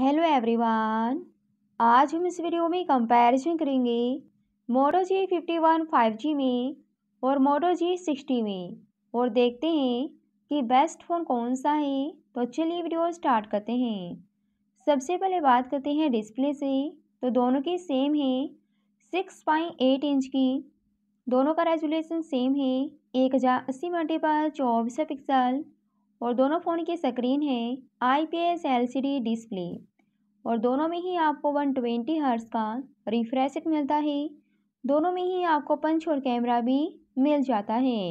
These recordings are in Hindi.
हेलो एवरीवन आज हम इस वीडियो में कंपैरिजन करेंगे Moto G fifty one five G में और मोटो जी सिक्सटी में और देखते हैं कि बेस्ट फ़ोन कौन सा है तो चलिए वीडियो स्टार्ट करते हैं सबसे पहले बात करते हैं डिस्प्ले से तो दोनों की सेम है सिक्स पॉइंट एट इंच की दोनों का रेजुलेशन सेम है एक हज़ार अस्सी मल्टीपल चौबीस पिक्सल और दोनों फ़ोन की स्क्रीन है आईपीएस एलसीडी डिस्प्ले और दोनों में ही आपको 120 ट्वेंटी हर्ट्स का रिफ्रेशट मिलता है दोनों में ही आपको पंच और कैमरा भी मिल जाता है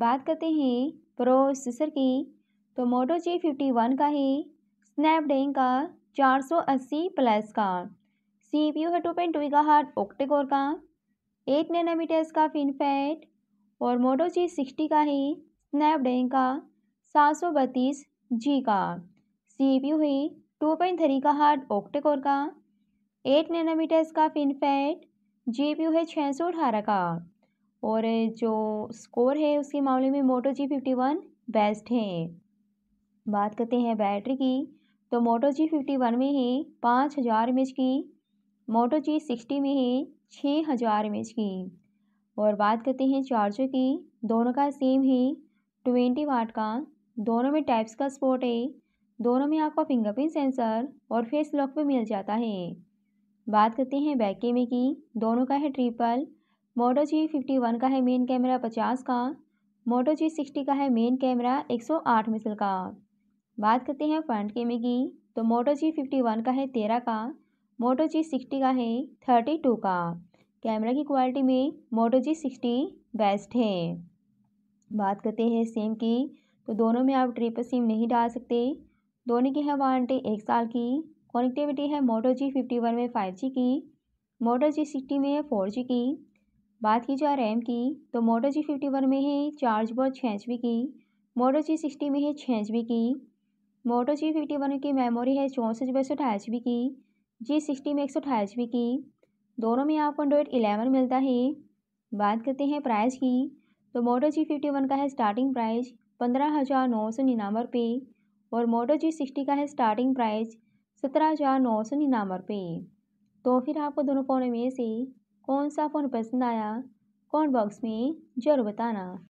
बात करते हैं प्रोसेसर की तो मोटो जी फिफ्टी वन का ही स्नैपड्रैगन का चार सौ अस्सी प्लस का सी पी यू है टू पॉइंट टू का हार्ट ऑक्टेकोर का एट नैनोमीटर्स का फिनफेट और मोटो जी सिक्सटी का है स्नैपड्रैगन का सात सौ बत्तीस जी का सी पी यू हुई टू पॉइंट थ्री का हार्ट ऑक्टेकोर का एट नैनोमीटर इसका फिनफेट जी पी यू है छः सौ अठारह का और जो स्कोर है उसके मामले में Moto G fifty one best है बात करते हैं बैटरी की तो मोटो जी फिफ्टी वन में ही पाँच हज़ार एम की मोटो जी सिक्सटी में ही छः हज़ार एम की और बात करते हैं चार्जर की दोनों का सेम ही ट्वेंटी वाट का दोनों में टाइप्स का स्पोर्ट है दोनों में आपको फिंगरप्रिंट सेंसर और फेस लॉक भी मिल जाता है बात करते हैं बैक कैमरे की दोनों का है triple Moto G fifty one का है मेन कैमरा पचास का मोटो जी सिक्सटी का है मेन कैमरा एक सौ आठ मिसल का बात करते हैं फ्रंट कैमरे की तो मोटो जी फिफ्टी वन का है तेरह का मोटो जी सिक्सटी का है थर्टी टू का कैमरा की क्वालिटी में मोटो जी सिक्सटी बेस्ट है बात करते हैं सेम की तो दोनों में आप ट्रिपल सिम नहीं डाल सकते दोनों की है वारंटी एक साल की कनेक्टिविटी है मोटो जी फिफ्टी वन में फाइव जी की मोटो जी सिक्सटी में है फोर जी की बात की जाए रैम की तो मोटो जी फिफ्टी वन में है चार जी बहुत छः जी की मोटो जी सिक्सटी में है छः बी की मोटो जी फिफ्टी वन की मेमोरी है चौंसठ बे सौ अठाईस की जी सिक्सटी में एक सौ अठाईस की दोनों में आपको एंड्रॉयड इलेवन मिलता है बात करते हैं प्राइस की तो मोटो जी फिफ्टी वन का है स्टार्टिंग प्राइस पंद्रह हज़ार नौ सौ निन्यानवे रुपये और मोटो जी सिक्सटी का है स्टार्टिंग प्राइस सत्रह हज़ार नौ सौ निन्यानवे रुपये तो फिर आपको दोनों फ़ोनों में से कौन सा फ़ोन पसंद आया कमेंट बॉक्स में ज़रूर बताना